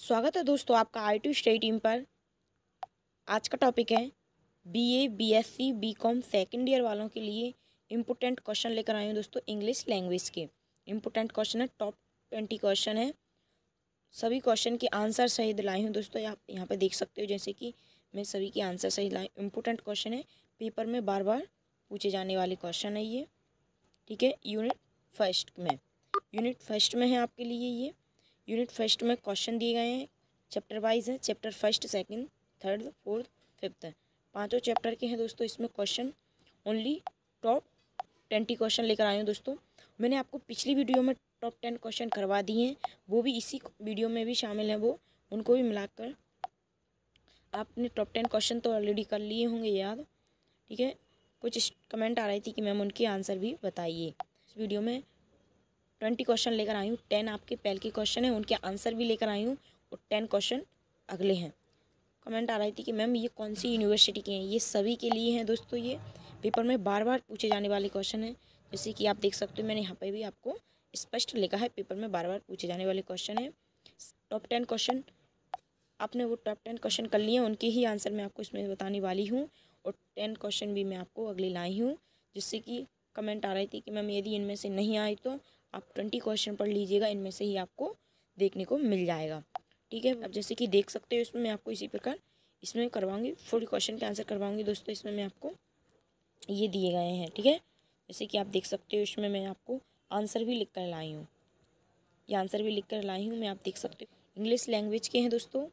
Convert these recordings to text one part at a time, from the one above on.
स्वागत है दोस्तों आपका आई टू स्टडी टीम पर आज का टॉपिक है B A B S C B com second year वालों के लिए इम्पोर्टेंट क्वेश्चन लेकर आई हूँ दोस्तों इंग्लिश लैंग्वेज के इम्पोर्टेंट क्वेश्चन है टॉप ट्वेंटी क्वेश्चन है सभी क्वेश्चन के आंसर सही दिलाई हूँ दोस्तों आप यहाँ पर देख सकते हो जैसे कि मैं सभी के आंसर सही दिलाई इम्पोर्टेंट क्वेश्चन है पेपर में बार बार पूछे जाने वाले क्वेश्चन है ये ठीक है यूनिट फर्स्ट में यूनिट फर्स्ट में है आपके लिए ये यूनिट फर्स्ट में क्वेश्चन दिए गए हैं चैप्टर वाइज है chapter first second third fourth fifth पांचों चैप्टर के हैं दोस्तों इसमें question only top twenty question लेकर आए हूँ दोस्तों मैंने आपको पिछली वीडियो में टॉप टेन क्वेश्चन करवा दिए हैं वो भी इसी वीडियो में भी शामिल हैं वो उनको भी मिलाकर आपने टॉप टेन क्वेश्चन तो ऑलरेडी कर लिए होंगे याद ठीक है कुछ कमेंट आ रही थी कि मैम उनकी आंसर भी बताइए इस वीडियो में ट्वेंटी क्वेश्चन लेकर आई हूँ टेन आपके पहल के क्वेश्चन हैं उनके आंसर भी लेकर आई हूँ और टेन क्वेश्चन अगले हैं कमेंट आ रही थी कि मैम ये कौन सी यूनिवर्सिटी के हैं ये सभी के लिए हैं दोस्तों ये पेपर में बार बार पूछे जाने वाले क्वेश्चन हैं जैसे कि आप देख सकते हो मैंने यहाँ पर भी आपको स्पष्ट लिखा है पेपर में बार बार पूछे जाने वाले क्वेश्चन हैं टॉप टेन क्वेश्चन आपने वो टॉप टेन क्वेश्चन कर लिए हैं उनके ही आंसर मैं आपको इसमें बताने वाली हूँ और टेन क्वेश्चन भी मैं आपको अगले लाई हूँ जिससे कि कमेंट आ रही थी कि मैम यदि इनमें से नहीं आई तो आप ट्वेंटी क्वेश्चन पढ़ लीजिएगा इनमें से ही आपको देखने को मिल जाएगा ठीक है आप जैसे कि देख सकते हो इसमें मैं आपको इसी प्रकार इसमें करवाऊंगी फुल क्वेश्चन के आंसर करवाऊंगी दोस्तों इसमें मैं आपको ये दिए गए हैं ठीक है जैसे कि आप देख सकते हो इसमें मैं आपको आंसर भी लिख कर लाई हूँ ये आंसर भी लिख कर लाई हूँ मैं आप देख सकते हो इंग्लिश लैंग्वेज के हैं दोस्तों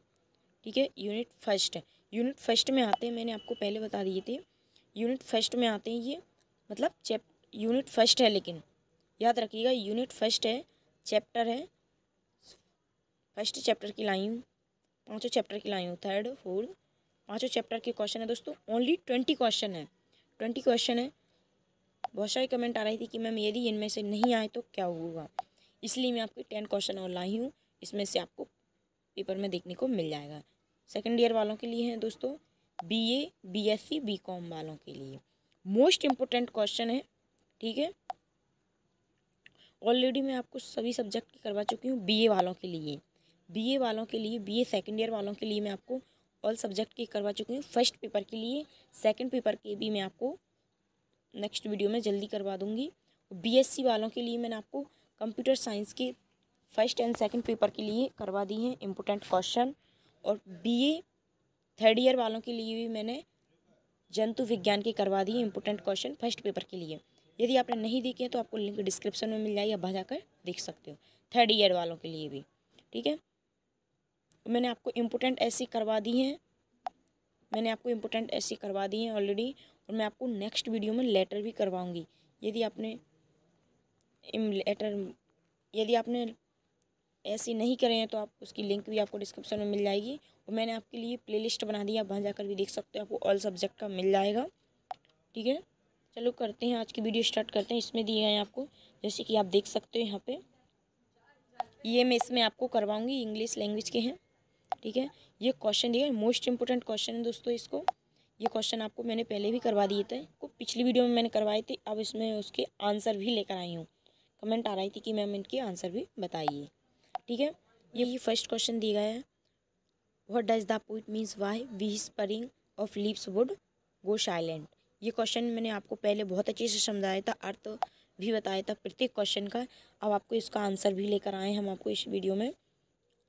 ठीक है यूनिट फर्स्ट है यूनिट फर्स्ट में आते हैं मैंने आपको पहले बता दिए थे यूनिट फर्स्ट में आते हैं ये मतलब चैप यूनिट फर्स्ट है लेकिन याद रखिएगा यूनिट फर्स्ट है चैप्टर है फर्स्ट चैप्टर की लाई हूँ पाँचों चैप्टर की लाई हूँ थर्ड फोर्थ पाँचों चैप्टर के क्वेश्चन है दोस्तों ओनली ट्वेंटी क्वेश्चन है ट्वेंटी क्वेश्चन है बहुत सारी कमेंट आ रही थी कि मैम यदि इनमें से नहीं आए तो क्या होगा इसलिए मैं आपके टेन क्वेश्चन और लाई हूँ इसमें से आपको पेपर में देखने को मिल जाएगा सेकेंड ईयर वालों के लिए हैं दोस्तों B A B S C B com वालों के लिए मोस्ट इम्पोर्टेंट क्वेश्चन है ठीक है ऑलरेडी मैं आपको सभी सब्जेक्ट की करवा चुकी हूँ बीए वालों के लिए बीए वालों के लिए बीए सेकंड ईयर वालों के लिए मैं आपको ऑल सब्जेक्ट की करवा चुकी हूँ फर्स्ट पेपर के लिए सेकंड पेपर के भी मैं आपको नेक्स्ट वीडियो में जल्दी करवा दूँगी बीएससी वालों के लिए मैंने आपको कंप्यूटर साइंस के फर्स्ट एंड सेकेंड पेपर के लिए करवा दी हैं इम्पोर्टेंट क्वेश्चन और बी थर्ड ईयर वालों के लिए भी मैंने जंतु विज्ञान के करवा दिए इम्पोर्टेंट क्वेश्चन फर्स्ट पेपर के लिए यदि आपने नहीं देखे तो आपको लिंक डिस्क्रिप्शन में मिल जाएगी आप वहाँ जाकर देख सकते हो थर्ड ईयर वालों के लिए भी ठीक है मैंने आपको इम्पोर्टेंट ऐसी करवा दी हैं मैंने आपको इम्पोर्टेंट ऐसी करवा दी हैं ऑलरेडी और मैं आपको नेक्स्ट वीडियो में लेटर भी करवाऊँगी यदि आपने लेटर यदि आपने ऐसी नहीं करें हैं तो आप उसकी लिंक भी आपको डिस्क्रिप्शन में मिल जाएगी और मैंने आपके लिए प्लेलिस्ट बना दी आप वहाँ जाकर भी देख सकते हो आपको ऑल सब्जेक्ट का मिल जाएगा ठीक है चलो करते हैं आज की वीडियो स्टार्ट करते हैं इसमें दिए हैं आपको जैसे कि आप देख सकते हो यहाँ पे ये मैं इसमें आपको करवाऊंगी इंग्लिश लैंग्वेज के हैं ठीक है ये क्वेश्चन दिया है मोस्ट इंपॉर्टेंट क्वेश्चन है दोस्तों इसको ये क्वेश्चन आपको मैंने पहले भी करवा दिए थे को पिछली वीडियो में मैंने करवाए थे अब इसमें उसके आंसर भी लेकर आई हूँ कमेंट आ रही थी कि मैम इनके आंसर भी बताइए ठीक है ये फर्स्ट क्वेश्चन दिया गया है what does the poet means why we spring of lips would go silent ये क्वेश्चन मैंने आपको पहले बहुत अच्छे से समझाया था अर्थ भी बताया था प्रत्येक क्वेश्चन का अब आपको इसका आंसर भी लेकर आए हम आपको इस वीडियो में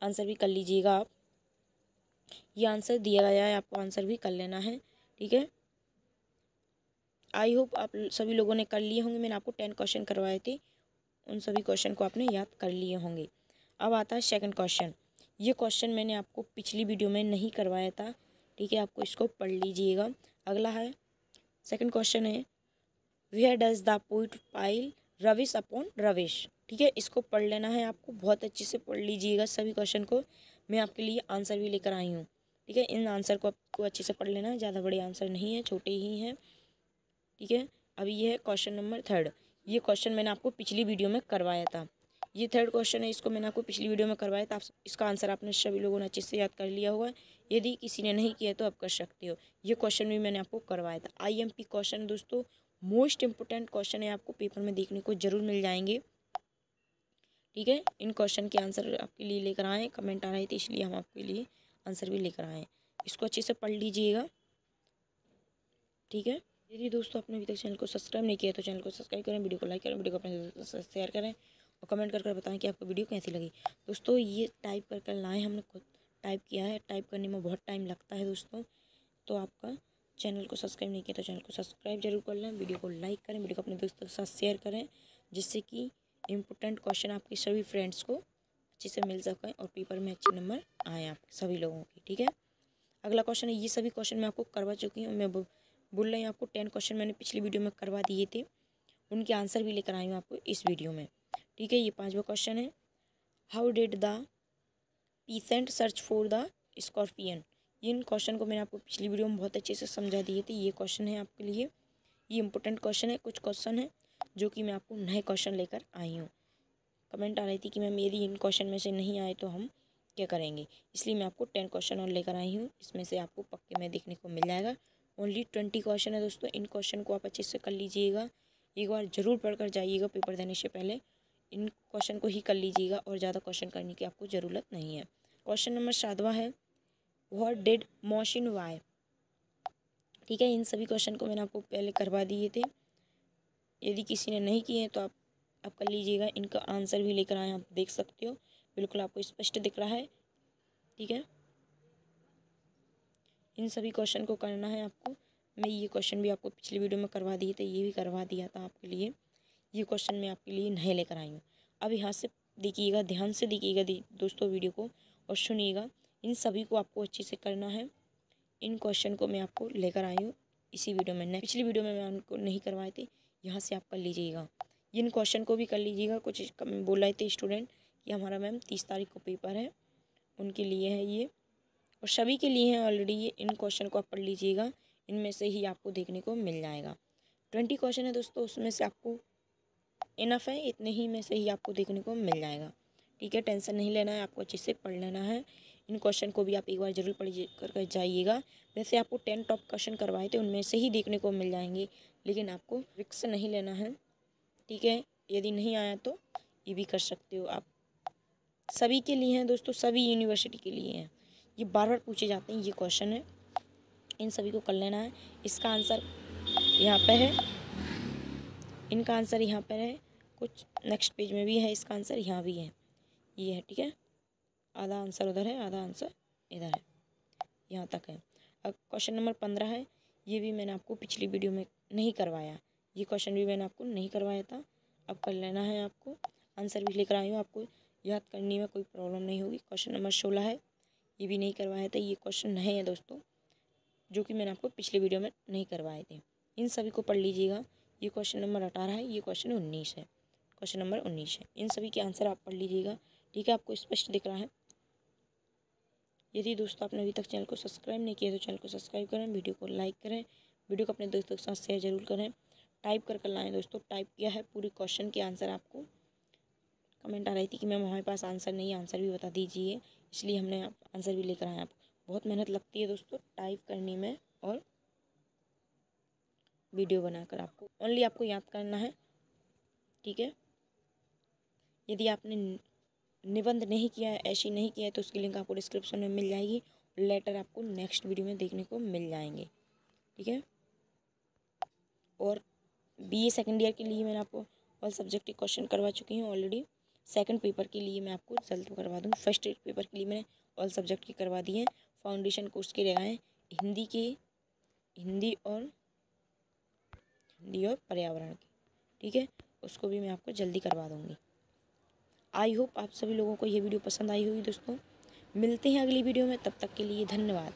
आंसर भी कर लीजिएगा आप ये आंसर दिया गया है आपको आंसर भी कर लेना है ठीक है आई होप आप सभी लोगों ने कर लिए होंगे मैंने आपको टेन क्वेश्चन करवाए थे उन सभी क्वेश्चन को आपने याद कर लिए होंगे अब आता है सेकंड क्वेश्चन ये क्वेश्चन मैंने आपको पिछली वीडियो में नहीं करवाया था ठीक है आपको इसको पढ़ लीजिएगा अगला है सेकंड क्वेश्चन है where does the poet pile ravish upon ravish ठीक है इसको पढ़ लेना है आपको बहुत अच्छे से पढ़ लीजिएगा सभी क्वेश्चन को मैं आपके लिए आंसर भी लेकर आई हूँ ठीक है इन आंसर को आपको अच्छे से पढ़ लेना है ज़्यादा बड़े आंसर नहीं है छोटे ही हैं ठीक है अभी ये है क्वेश्चन नंबर थर्ड ये क्वेश्चन मैंने आपको पिछली वीडियो में करवाया था ये थर्ड क्वेश्चन है इसको मैंने आपको पिछली वीडियो में करवाया था आप इसका आंसर आपने सभी लोगों ने अच्छे से याद कर लिया होगा यदि किसी ने नहीं किया तो आप कर सकते हो ये क्वेश्चन भी मैंने आपको करवाया था आईएमपी क्वेश्चन दोस्तों मोस्ट इम्पोर्टेंट क्वेश्चन है आपको पेपर में देखने को जरूर मिल जाएंगे ठीक है इन क्वेश्चन के आंसर आपके लिए लेकर आए कमेंट आ रहे थे तो इसलिए हम आपके लिए आंसर भी लेकर आए इसको अच्छे से पढ़ लीजिएगा ठीक है यदि दोस्तों आपने अभी तक चैनल को सब्सक्राइब नहीं किया तो चैनल को सब्सक्राइब करें वीडियो को लाइक करें वीडियो को अपने शेयर करें और कमेंट कर कर बताएं कि आपको वीडियो कैसी लगी दोस्तों ये टाइप कर कर लाएँ हमने खुद टाइप किया है टाइप करने में बहुत टाइम लगता है दोस्तों तो आपका चैनल को सब्सक्राइब नहीं किया तो चैनल को सब्सक्राइब जरूर कर लें वीडियो को लाइक करें वीडियो को अपने दोस्तों के साथ शेयर करें जिससे कि इम्पोर्टेंट क्वेश्चन आपके सभी फ्रेंड्स को अच्छे से मिल सकें और पेपर में अच्छे नंबर आए आपके सभी लोगों के ठीक है अगला क्वेश्चन है ये सभी क्वेश्चन मैं आपको करवा चुकी हूँ मैं बोल रही हूँ आपको टेन क्वेश्चन मैंने पिछली वीडियो में करवा दिए थे उनके आंसर भी लेकर आई हूँ आपको इस वीडियो में ठीक है ये पाँचवा क्वेश्चन है how did the peasant search for the scorpion इन क्वेश्चन को मैंने आपको पिछली वीडियो में बहुत अच्छे से समझा दिए थे ये क्वेश्चन है आपके लिए ये इंपॉर्टेंट क्वेश्चन है कुछ क्वेश्चन है जो कि मैं आपको नए क्वेश्चन लेकर आई हूँ कमेंट आ रही थी कि मैम यदि इन क्वेश्चन में से नहीं आए तो हम क्या करेंगे इसलिए मैं आपको टेन क्वेश्चन और लेकर आई हूँ इसमें से आपको पक्के में देखने को मिल जाएगा ओनली ट्वेंटी क्वेश्चन है दोस्तों इन क्वेश्चन को आप अच्छे से कर लीजिएगा एक बार ज़रूर पढ़ कर जाइएगा पेपर देने से पहले इन क्वेश्चन को ही कर लीजिएगा और ज़्यादा क्वेश्चन करने की आपको ज़रूरत नहीं है क्वेश्चन नंबर सातवा है वॉट डिड मोशन वाई ठीक है इन सभी क्वेश्चन को मैंने आपको पहले करवा दिए थे यदि किसी ने नहीं किए हैं तो आप आप कर लीजिएगा इनका आंसर भी लेकर आए आप देख सकते हो बिल्कुल आपको स्पष्ट दिख रहा है ठीक है इन सभी क्वेश्चन को करना है आपको मैं ये क्वेश्चन भी आपको पिछले वीडियो में करवा दिए थे ये भी करवा दिया था आपके लिए ये क्वेश्चन मैं आपके लिए नहीं लेकर आई हूँ अब यहाँ से देखिएगा ध्यान से देखिएगा दोस्तों वीडियो को और सुनिएगा इन सभी को आपको अच्छे से करना है इन क्वेश्चन को मैं आपको लेकर आई हूँ इसी वीडियो में पिछली वीडियो में मैं उनको नहीं करवाए थे यहाँ से आप कर लीजिएगा इन क्वेश्चन को भी कर लीजिएगा कुछ बोल रहे थे स्टूडेंट कि हमारा मैम तीस तारीख को पेपर है उनके लिए है ये और सभी के लिए हैं ऑलरेडी ये इन क्वेश्चन को आप पढ़ लीजिएगा इनमें से ही आपको देखने को मिल जाएगा ट्वेंटी क्वेश्चन है दोस्तों उसमें से आपको इनफ है इतने ही में से ही आपको देखने को मिल जाएगा ठीक है टेंशन नहीं लेना है आपको अच्छे से पढ़ लेना है इन क्वेश्चन को भी आप एक बार जरूर पढ़ कर जाइएगा वैसे आपको टेन टॉप क्वेश्चन करवाए थे उनमें से ही देखने को मिल जाएंगे लेकिन आपको रिक्स नहीं लेना है ठीक है यदि नहीं आया तो ये भी कर सकते हो आप सभी के लिए हैं दोस्तों सभी यूनिवर्सिटी के लिए हैं ये बार बार पूछे जाते हैं ये क्वेश्चन है इन सभी को कर लेना है इसका आंसर यहाँ पर है इनका आंसर यहाँ पर है कुछ नेक्स्ट पेज में भी है इसका आंसर यहाँ भी है ये है ठीक है आधा आंसर उधर है आधा आंसर इधर है यहाँ तक है अब क्वेश्चन नंबर पंद्रह है ये भी मैंने आपको पिछली वीडियो में नहीं करवाया ये क्वेश्चन भी मैंने आपको नहीं करवाया था अब कर लेना है आपको आंसर भी लेकर आई हूँ आपको याद करने में कोई प्रॉब्लम नहीं होगी क्वेश्चन नंबर सोलह है ये भी नहीं करवाया था ये क्वेश्चन नहीं है दोस्तों जो कि मैंने आपको पिछली वीडियो में नहीं करवाए थे इन सभी को पढ़ लीजिएगा ये क्वेश्चन नंबर अठारह है ये क्वेश्चन उन्नीस है क्वेश्चन नंबर उन्नीस है इन सभी के आंसर आप पढ़ लीजिएगा ठीक है आपको स्पष्ट दिख रहा है यदि दोस्तों आपने अभी तक चैनल को सब्सक्राइब नहीं किया तो चैनल को सब्सक्राइब करें वीडियो को लाइक करें वीडियो को अपने दोस्तों के साथ शेयर जरूर करें टाइप कर कर लाएँ दोस्तों टाइप किया है पूरी क्वेश्चन के आंसर आपको कमेंट आ रही थी कि मैम हमारे पास आंसर नहीं आंसर भी बता दीजिए इसलिए हमने आंसर भी लेकर आए आप बहुत मेहनत लगती है दोस्तों टाइप करने में और वीडियो बनाकर आपको ओनली आपको याद करना है ठीक है यदि आपने निबंध नहीं किया है ऐसी नहीं किया है तो उसकी लिंक आपको डिस्क्रिप्शन में मिल जाएगी लेटर आपको नेक्स्ट वीडियो में देखने को मिल जाएंगे ठीक है और बी ए सेकेंड ईयर के लिए मैंने आपको ऑल सब्जेक्ट के क्वेश्चन करवा चुकी हूँ ऑलरेडी सेकंड पेपर के लिए मैं आपको जल्द करवा दूँ फर्स्ट एड पेपर के लिए मैंने ऑल सब्जेक्ट के करवा दिए हैं फाउंडेशन कोर्स के है हिंदी के हिंदी और हिंदी और पर्यावरण के ठीक है उसको भी मैं आपको जल्दी करवा दूँगी आई होप आप सभी लोगों को ये वीडियो पसंद आई होगी दोस्तों मिलते हैं अगली वीडियो में तब तक के लिए धन्यवाद